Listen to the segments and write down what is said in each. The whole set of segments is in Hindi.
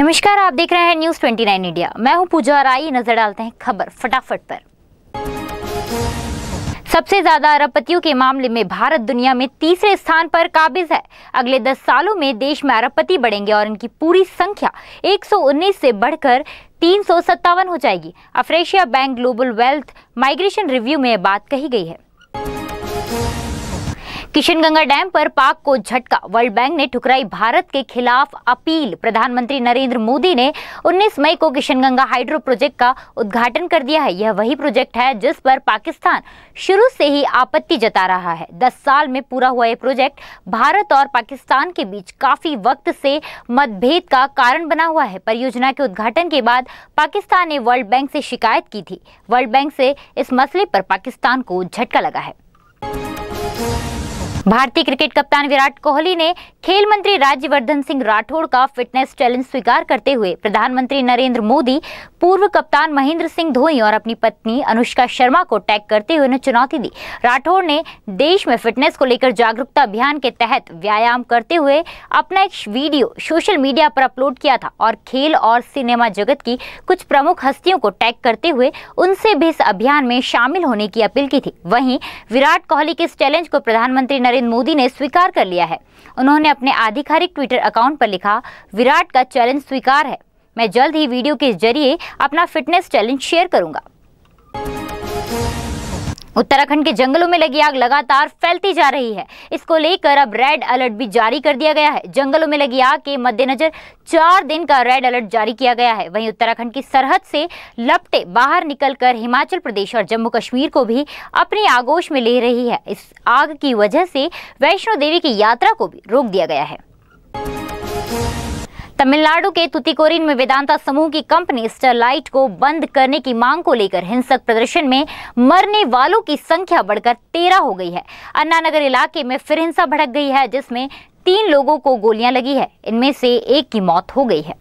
नमस्कार आप देख रहे हैं न्यूज 29 इंडिया मैं हूं पूजा आई नजर डालते हैं खबर फटाफट पर सबसे ज्यादा अरबपतियों के मामले में भारत दुनिया में तीसरे स्थान पर काबिज है अगले 10 सालों में देश में अरबपति बढ़ेंगे और इनकी पूरी संख्या 119 से बढ़कर तीन हो जाएगी AfrAsia Bank Global Wealth Migration Review में बात कही गई है किशनगंगा डैम पर पाक को झटका वर्ल्ड बैंक ने ठुकराई भारत के खिलाफ अपील प्रधानमंत्री नरेंद्र मोदी ने 19 मई को किशनगंगा हाइड्रो प्रोजेक्ट का उद्घाटन कर दिया है यह वही प्रोजेक्ट है जिस पर पाकिस्तान शुरू से ही आपत्ति जता रहा है 10 साल में पूरा हुआ यह प्रोजेक्ट भारत और पाकिस्तान के बीच काफी वक्त से मतभेद का कारण बना हुआ है परियोजना के उद्घाटन के बाद पाकिस्तान ने वर्ल्ड बैंक से शिकायत की थी वर्ल्ड बैंक से इस मसले पर पाकिस्तान को झटका लगा है भारतीय क्रिकेट कप्तान विराट कोहली ने खेल मंत्री राज्यवर्धन सिंह राठौड़ का फिटनेस चैलेंज स्वीकार करते हुए प्रधानमंत्री नरेंद्र मोदी पूर्व कप्तान महेंद्र सिंह धोनी और अपनी पत्नी अनुष्का शर्मा को टैग करते हुए उन्हें चुनौती दी राठौड़ ने देश में फिटनेस को लेकर जागरूकता अभियान के तहत व्यायाम करते हुए अपना एक वीडियो सोशल मीडिया पर अपलोड किया था और खेल और सिनेमा जगत की कुछ प्रमुख हस्तियों को टैग करते हुए उनसे भी इस अभियान में शामिल होने की अपील की थी वहीं विराट कोहली के इस चैलेंज को प्रधानमंत्री नरेंद्र मोदी ने स्वीकार कर लिया है उन्होंने अपने आधिकारिक ट्विटर अकाउंट पर लिखा विराट का चैलेंज स्वीकार है मैं जल्द ही वीडियो के जरिए अपना फिटनेस चैलेंज शेयर करूंगा उत्तराखंड के जंगलों में लगी आग लगातार फैलती जा रही है इसको लेकर अब रेड अलर्ट भी जारी कर दिया गया है जंगलों में लगी आग के मद्देनजर चार दिन का रेड अलर्ट जारी किया गया है वहीं उत्तराखंड की सरहद से लपटे बाहर निकलकर हिमाचल प्रदेश और जम्मू कश्मीर को भी अपने आगोश में ले रही है इस आग की वजह से वैष्णो देवी की यात्रा को भी रोक दिया गया है तमिलनाडु के तुतिकोरिन में वेदांता समूह की कंपनी स्टरलाइट को बंद करने की मांग को लेकर हिंसक प्रदर्शन में मरने वालों की संख्या बढ़कर तेरह हो गई है अन्नानगर इलाके में फिर हिंसा भड़क गई है जिसमें तीन लोगों को गोलियां लगी है इनमें से एक की मौत हो गई है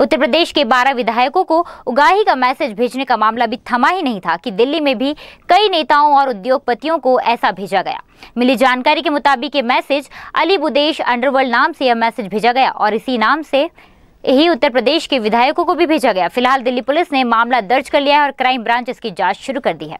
उत्तर प्रदेश के 12 विधायकों को उगाही का मैसेज भेजने का मामला भी थमा ही नहीं था कि दिल्ली में भी कई नेताओं और उद्योगपतियों को ऐसा भेजा गया मिली जानकारी के मुताबिक ये मैसेज अली बुदेश अंडरवर्ल्ड नाम से यह मैसेज भेजा गया और इसी नाम से यही उत्तर प्रदेश के विधायकों को भी भेजा गया फिलहाल दिल्ली पुलिस ने मामला दर्ज कर लिया है और क्राइम ब्रांच इसकी जाँच शुरू कर दी है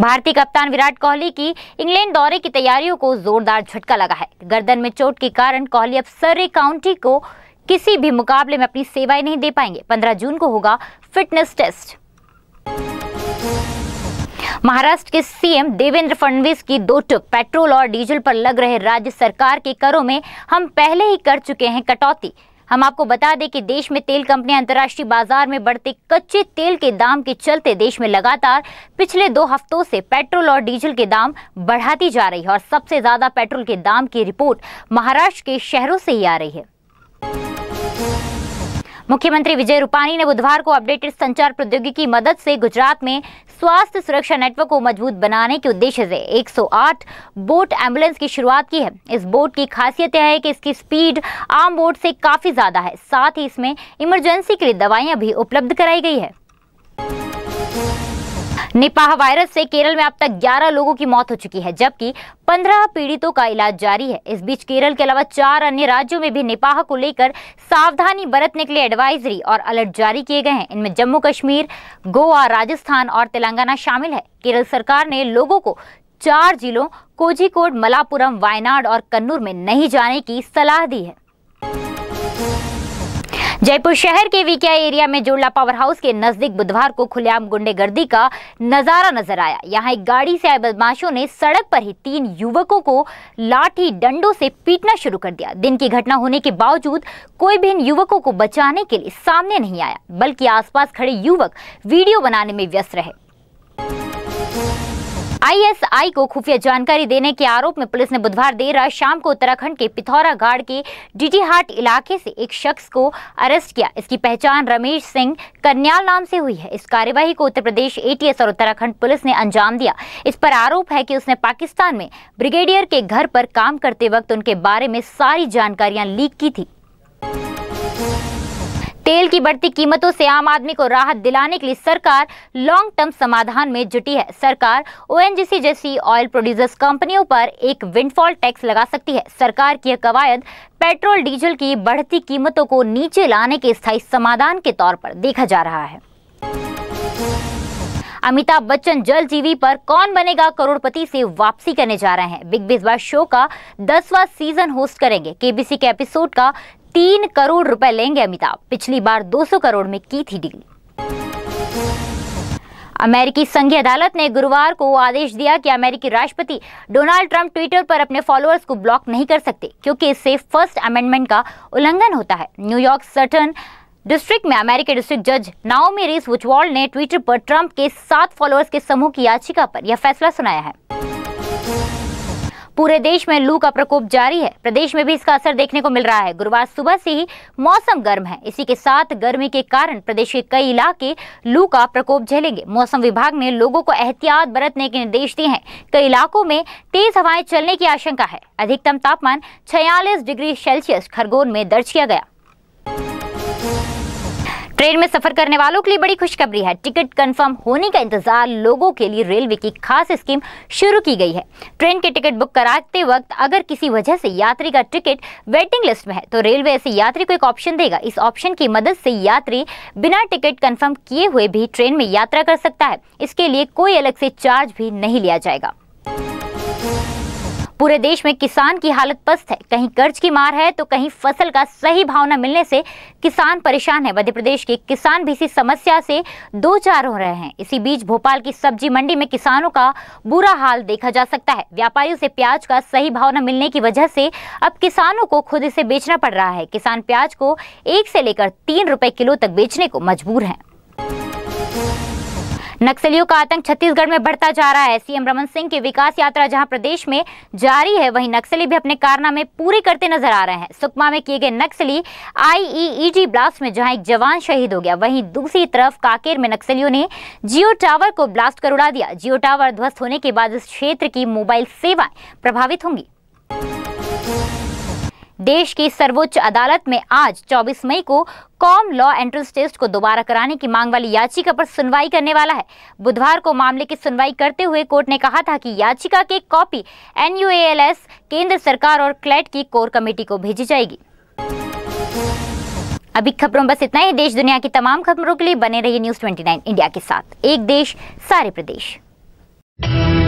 भारतीय कप्तान विराट कोहली की इंग्लैंड दौरे की तैयारियों को जोरदार झटका लगा है गर्दन में चोट के कारण कोहली अब सरे काउंटी को किसी भी मुकाबले में अपनी सेवाएं नहीं दे पाएंगे पंद्रह जून को होगा फिटनेस टेस्ट महाराष्ट्र के सीएम देवेंद्र फडणवीस की दो टुक पेट्रोल और डीजल पर लग रहे राज्य सरकार के करों में हम पहले ही कर चुके हैं कटौती हम आपको बता दें कि देश में तेल कंपनियां अंतर्राष्ट्रीय बाजार में बढ़ते कच्चे तेल के दाम के चलते देश में लगातार पिछले दो हफ्तों से पेट्रोल और डीजल के दाम बढ़ाती जा रही है और सबसे ज्यादा पेट्रोल के दाम की रिपोर्ट महाराष्ट्र के शहरों से ही आ रही है मुख्यमंत्री विजय रूपाणी ने बुधवार को अपडेटेड संचार प्रौद्योगिकी की मदद से गुजरात में स्वास्थ्य सुरक्षा नेटवर्क को मजबूत बनाने के उद्देश्य से 108 बोट एम्बुलेंस की शुरुआत की है इस बोट की खासियत यह है कि इसकी स्पीड आम बोट से काफ़ी ज़्यादा है साथ ही इसमें इमरजेंसी के लिए दवाइयाँ भी उपलब्ध कराई गई है निपाह वायरस से केरल में अब तक 11 लोगों की मौत हो चुकी है जबकि 15 पीड़ितों का इलाज जारी है इस बीच केरल के अलावा चार अन्य राज्यों में भी निपाह को लेकर सावधानी बरतने के लिए एडवाइजरी और अलर्ट जारी किए गए हैं इनमें जम्मू कश्मीर गोवा राजस्थान और तेलंगाना शामिल है केरल सरकार ने लोगों को चार जिलों कोझिकोड मलापुरम वायनाड और कन्नूर में नहीं जाने की सलाह दी है जयपुर शहर के विकिया एरिया में जुड़ला पावर हाउस के नजदीक बुधवार को खुलेआम गुंडेगर्दी का नजारा नजर आया यहाँ एक गाड़ी से आए बदमाशों ने सड़क पर ही तीन युवकों को लाठी डंडों से पीटना शुरू कर दिया दिन की घटना होने के बावजूद कोई भी इन युवकों को बचाने के लिए सामने नहीं आया बल्कि आसपास खड़े युवक वीडियो बनाने में व्यस्त रहे आईएसआई को खुफिया जानकारी देने के आरोप में पुलिस ने बुधवार देर रात शाम को उत्तराखंड के पिथौरा घाट के डीटीहाट इलाके से एक शख्स को अरेस्ट किया इसकी पहचान रमेश सिंह कन्याल नाम से हुई है इस कार्यवाही को उत्तर प्रदेश एटीएस और उत्तराखंड पुलिस ने अंजाम दिया इस पर आरोप है कि उसने पाकिस्तान में ब्रिगेडियर के घर पर काम करते वक्त उनके बारे में सारी जानकारियां लीक की थी तेल की बढ़ती कीमतों से आम आदमी को राहत दिलाने के लिए सरकार लॉन्ग टर्म समाधान में जुटी है सरकार ओएनजीसी जैसी ऑयल प्रोड्यूसर्स कंपनियों पर एक विंडफॉल टैक्स लगा सकती है सरकार की यह कवायद पेट्रोल डीजल की बढ़ती कीमतों को नीचे लाने के स्थायी समाधान के तौर पर देखा जा रहा है अमिताभ बच्चन जल जीवी पर कौन बनेगा करोड़पति से वापसी करने जा रहे हैं बिग बी बार शो का दसवां सीजन होस्ट करेंगे केबीसी के एपिसोड का तीन करोड़ रुपए लेंगे अमिताभ पिछली बार 200 करोड़ में की थी डील अमेरिकी संघीय अदालत ने गुरुवार को आदेश दिया कि अमेरिकी राष्ट्रपति डोनाल्ड ट्रंप ट्विटर पर अपने फॉलोअर्स को ब्लॉक नहीं कर सकते क्योंकि इससे फर्स्ट अमेंडमेंट का उल्लंघन होता है न्यूयॉर्क सर्टन डिस्ट्रिक्ट में अमेरिकी डिस्ट्रिक्ट जज नाओमी रेस वुचवॉल ने ट्विटर पर ट्रंप के सात फॉलोअर्स के समूह की याचिका पर यह फैसला सुनाया है पूरे देश में लू का प्रकोप जारी है प्रदेश में भी इसका असर देखने को मिल रहा है गुरुवार सुबह से ही मौसम गर्म है इसी के साथ गर्मी के कारण प्रदेश के कई इलाके लू का प्रकोप झेलेंगे मौसम विभाग ने लोगों को एहतियात बरतने के निर्देश दिए हैं कई इलाकों में तेज हवाएं चलने की आशंका है अधिकतम तापमान छियालीस डिग्री सेल्सियस खरगोन में दर्ज किया गया ट्रेन में सफर करने वालों के लिए बड़ी खुशखबरी है टिकट कंफर्म होने का इंतजार लोगों के लिए रेलवे की खास स्कीम शुरू की गई है ट्रेन के टिकट बुक कराते वक्त अगर किसी वजह से यात्री का टिकट वेटिंग लिस्ट में है तो रेलवे ऐसे यात्री को एक ऑप्शन देगा इस ऑप्शन की मदद से यात्री बिना टिकट कन्फर्म किए हुए भी ट्रेन में यात्रा कर सकता है इसके लिए कोई अलग से चार्ज भी नहीं लिया जाएगा पूरे देश में किसान की हालत पस्त है कहीं कर्ज की मार है तो कहीं फसल का सही भाव न मिलने से किसान परेशान है मध्य प्रदेश के किसान भी इसी समस्या से दो चार हो रहे हैं इसी बीच भोपाल की सब्जी मंडी में किसानों का बुरा हाल देखा जा सकता है व्यापारियों से प्याज का सही भाव न मिलने की वजह से अब किसानों को खुद इसे बेचना पड़ रहा है किसान प्याज को एक से लेकर तीन रुपए किलो तक बेचने को मजबूर हैं नक्सलियों का आतंक छत्तीसगढ़ में बढ़ता जा रहा है सीएम रमन सिंह की विकास यात्रा जहां प्रदेश में जारी है वहीं नक्सली भी अपने कारनामे पूरे करते नजर आ रहे हैं सुकमा में किए गए नक्सली आईईईजी ब्लास्ट में जहां एक जवान शहीद हो गया वहीं दूसरी तरफ कांकेर में नक्सलियों ने जियो टावर को ब्लास्ट कर उड़ा दिया जियो टावर ध्वस्त होने के बाद इस क्षेत्र की मोबाइल सेवाएं प्रभावित होंगी देश की सर्वोच्च अदालत में आज 24 मई को कॉम लॉ एंट्रेंस टेस्ट को दोबारा कराने की मांग वाली याचिका पर सुनवाई करने वाला है बुधवार को मामले की सुनवाई करते हुए कोर्ट ने कहा था कि याचिका की कॉपी एन केंद्र सरकार और क्लेट की कोर कमेटी को भेजी जाएगी अभी खबरों बस इतना ही देश दुनिया की तमाम खबरों के लिए बने रहिए न्यूज 29 इंडिया के साथ एक देश सारे प्रदेश